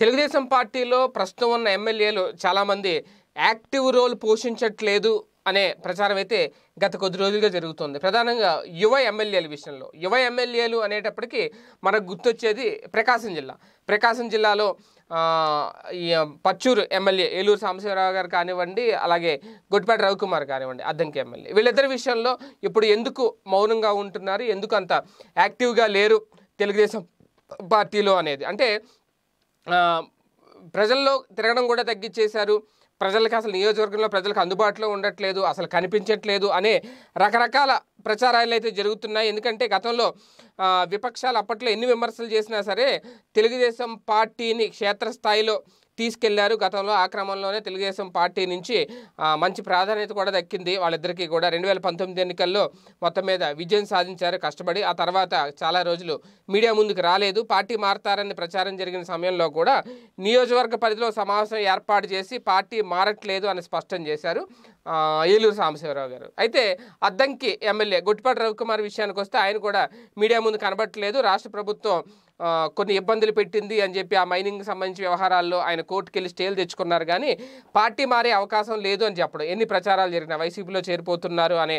తెలుగుదేశం పార్టీలో ప్రస్తుతం ఉన్న ఎమ్మెల్యేలు చాలామంది యాక్టివ్ రోల్ పోషించట్లేదు అనే ప్రచారం అయితే గత కొద్ది రోజులుగా జరుగుతుంది ప్రధానంగా యువ ఎమ్మెల్యేల విషయంలో యువ ఎమ్మెల్యేలు అనేటప్పటికీ మనకు గుర్తొచ్చేది ప్రకాశం జిల్లా ప్రకాశం జిల్లాలో పచ్చూరు ఎమ్మెల్యే ఏలూరు సాంబశివరావు గారు కానివ్వండి అలాగే గుడిపాటి రవికుమార్ కానివ్వండి అద్దంకి ఎమ్మెల్యే వీళ్ళిద్దరి విషయంలో ఇప్పుడు ఎందుకు మౌనంగా ఉంటున్నారు ఎందుకు అంత యాక్టివ్గా లేరు తెలుగుదేశం పార్టీలో అనేది అంటే ప్రజల్లో తిరగడం కూడా తగ్గించేశారు ప్రజలకు అసలు నియోజకవర్గంలో ప్రజలకు అందుబాటులో ఉండట్లేదు అసలు కనిపించట్లేదు అనే రకరకాల ప్రచారాలు అయితే జరుగుతున్నాయి ఎందుకంటే గతంలో విపక్షాలు అప్పట్లో ఎన్ని విమర్శలు చేసినా సరే తెలుగుదేశం పార్టీని క్షేత్రస్థాయిలో తీసుకెళ్లారు గతంలో ఆ క్రమంలోనే తెలుగుదేశం పార్టీ నుంచి మంచి ప్రాధాన్యత కూడా దక్కింది వాళ్ళిద్దరికీ కూడా రెండు వేల పంతొమ్మిది ఎన్నికల్లో మొత్తం మీద విజయం సాధించారు కష్టపడి ఆ తర్వాత చాలా రోజులు మీడియా ముందుకు రాలేదు పార్టీ మారతారని ప్రచారం జరిగిన సమయంలో కూడా నియోజకవర్గ పరిధిలో సమావేశం ఏర్పాటు చేసి పార్టీ మారట్లేదు అని స్పష్టం చేశారు ఏలూరు సాంబశివరావు గారు అయితే అద్దంకి ఎమ్మెల్యే గుట్టిపాటి రవికుమార్ విషయానికి వస్తే ఆయన కూడా మీడియా ముందు కనబట్టలేదు రాష్ట్ర ప్రభుత్వం కొన్ని ఇబ్బందులు పెట్టింది అని చెప్పి ఆ మైనింగ్ సంబంధించి వ్యవహారాల్లో ఆయన కోర్టుకు వెళ్ళి స్టేలు తెచ్చుకున్నారు కానీ పార్టీ మారే అవకాశం లేదు అని చెప్పడం ఎన్ని ప్రచారాలు జరిగినా వైసీపీలో చేరిపోతున్నారు అనే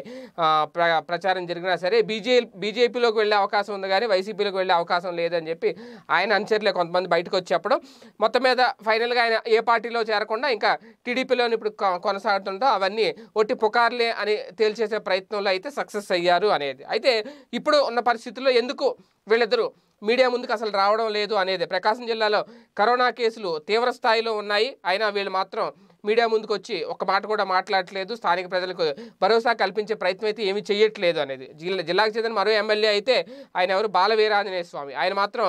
ప్రచారం జరిగినా సరే బీజే బీజేపీలోకి వెళ్ళే అవకాశం ఉంది కానీ వైసీపీలోకి వెళ్ళే అవకాశం లేదని చెప్పి ఆయన అనుచరులే కొంతమంది బయటకు వచ్చి చెప్పడం మొత్తం మీద ఫైనల్గా ఆయన ఏ పార్టీలో చేరకుండా ఇంకా టీడీపీలో ఇప్పుడు కొనసాగుతుంటో అవన్నీ ఒట్టి పుకార్లే అని తేల్చేసే ప్రయత్నంలో అయితే సక్సెస్ అయ్యారు అనేది అయితే ఇప్పుడు ఉన్న పరిస్థితుల్లో ఎందుకు వీళ్ళిద్దరూ మీడియా ముందుకు అసలు రావడం లేదు అనేది ప్రకాశం జిల్లాలో కరోనా కేసులు తీవ్ర స్థాయిలో ఉన్నాయి అయినా వీళ్ళు మాత్రం మీడియా ముందుకు వచ్చి ఒక మాట కూడా మాట్లాడట్లేదు స్థానిక ప్రజలకు భరోసా కల్పించే ప్రయత్నం అయితే ఏమీ చేయట్లేదు అనేది జిల్లా జిల్లాకు చెందిన మరో ఎమ్మెల్యే అయితే ఆయన ఎవరు బాలవీరాంజనేయ స్వామి ఆయన మాత్రం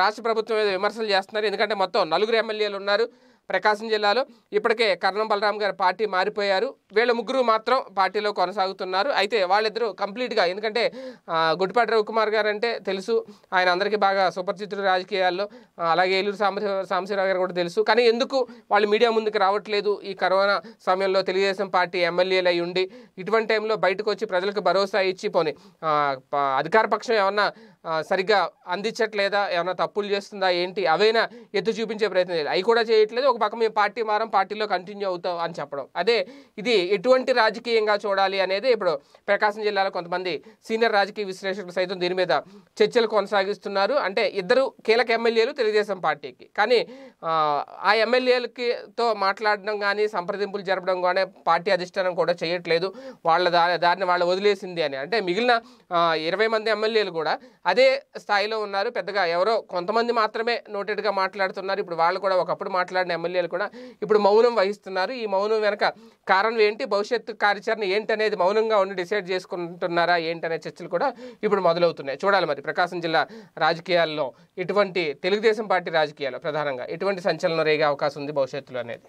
రాష్ట్ర ప్రభుత్వం మీద విమర్శలు చేస్తున్నారు ఎందుకంటే మొత్తం నలుగురు ఎమ్మెల్యేలు ఉన్నారు ప్రకాశం జిల్లాలో ఇప్పటికే కర్ణం బలరాం గారి పార్టీ మారిపోయారు వీళ్ళ ముగ్గురు మాత్రం పార్టీలో కొనసాగుతున్నారు అయితే వాళ్ళిద్దరూ కంప్లీట్గా ఎందుకంటే గుడిపాటి రవికుమార్ గారు అంటే తెలుసు ఆయన అందరికీ బాగా సుపరిచితుడు రాజకీయాల్లో అలాగే ఏలూరు సాంబశివరావు గారు కూడా తెలుసు కానీ ఎందుకు వాళ్ళు మీడియా ముందుకు రావట్లేదు ఈ కరోనా సమయంలో తెలుగుదేశం పార్టీ ఎమ్మెల్యేలు అయి ఉండి ఇటువంటి టైంలో బయటకు వచ్చి ప్రజలకు భరోసా ఇచ్చి పోనీ అధికార పక్షం ఏమన్నా సరిగ్గా అందించట్లేదా ఏమైనా తప్పులు చేస్తుందా ఏంటి అవైనా ఎత్తు చూపించే ప్రయత్నం చేయాలి అవి కూడా చేయట్లేదు ఒక పక్క మేము పార్టీ మారం పార్టీలో కంటిన్యూ అవుతాం అని చెప్పడం అదే ఇది ఎటువంటి రాజకీయంగా చూడాలి అనేది ఇప్పుడు ప్రకాశం జిల్లాలో కొంతమంది సీనియర్ రాజకీయ విశ్లేషకులు సైతం దీని మీద చర్చలు కొనసాగిస్తున్నారు అంటే ఇద్దరు కీలక ఎమ్మెల్యేలు తెలుగుదేశం పార్టీకి కానీ ఆ ఎమ్మెల్యేలకితో మాట్లాడడం కానీ సంప్రదింపులు జరపడం కానీ పార్టీ అధిష్టానం కూడా చేయట్లేదు వాళ్ళ దాని దారిని వాళ్ళు వదిలేసింది అని అంటే మిగిలిన ఇరవై మంది ఎమ్మెల్యేలు కూడా అదే స్థాయిలో ఉన్నారు పెద్దగా ఎవరో కొంతమంది మాత్రమే నోటెడ్గా మాట్లాడుతున్నారు ఇప్పుడు వాళ్ళు కూడా ఒకప్పుడు మాట్లాడిన ఎమ్మెల్యేలు కూడా ఇప్పుడు మౌనం వహిస్తున్నారు ఈ మౌనం వెనక కారణం ఏంటి భవిష్యత్తు కార్యాచరణ ఏంటనేది మౌనంగా ఉండి డిసైడ్ చేసుకుంటున్నారా ఏంటనే చర్చలు కూడా ఇప్పుడు మొదలవుతున్నాయి చూడాలి మరి ప్రకాశం జిల్లా రాజకీయాల్లో ఇటువంటి తెలుగుదేశం పార్టీ రాజకీయాల్లో ప్రధానంగా ఎటువంటి సంచలనం రేగే అవకాశం ఉంది భవిష్యత్తులో అనేది